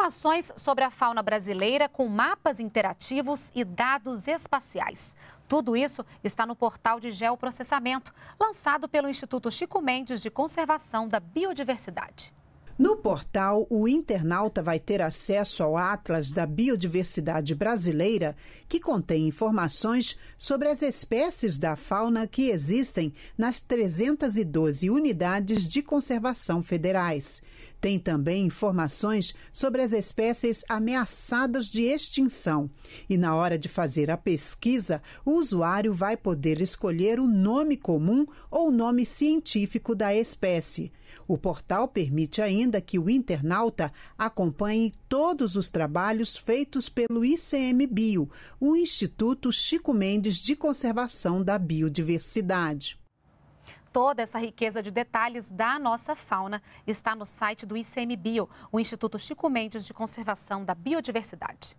Informações sobre a fauna brasileira com mapas interativos e dados espaciais. Tudo isso está no portal de geoprocessamento, lançado pelo Instituto Chico Mendes de Conservação da Biodiversidade. No portal, o internauta vai ter acesso ao Atlas da Biodiversidade Brasileira, que contém informações sobre as espécies da fauna que existem nas 312 unidades de conservação federais. Tem também informações sobre as espécies ameaçadas de extinção. E na hora de fazer a pesquisa, o usuário vai poder escolher o nome comum ou nome científico da espécie. O portal permite ainda que o internauta acompanhe todos os trabalhos feitos pelo ICMBio, o Instituto Chico Mendes de Conservação da Biodiversidade. Toda essa riqueza de detalhes da nossa fauna está no site do ICMBio, o Instituto Chico Mendes de Conservação da Biodiversidade.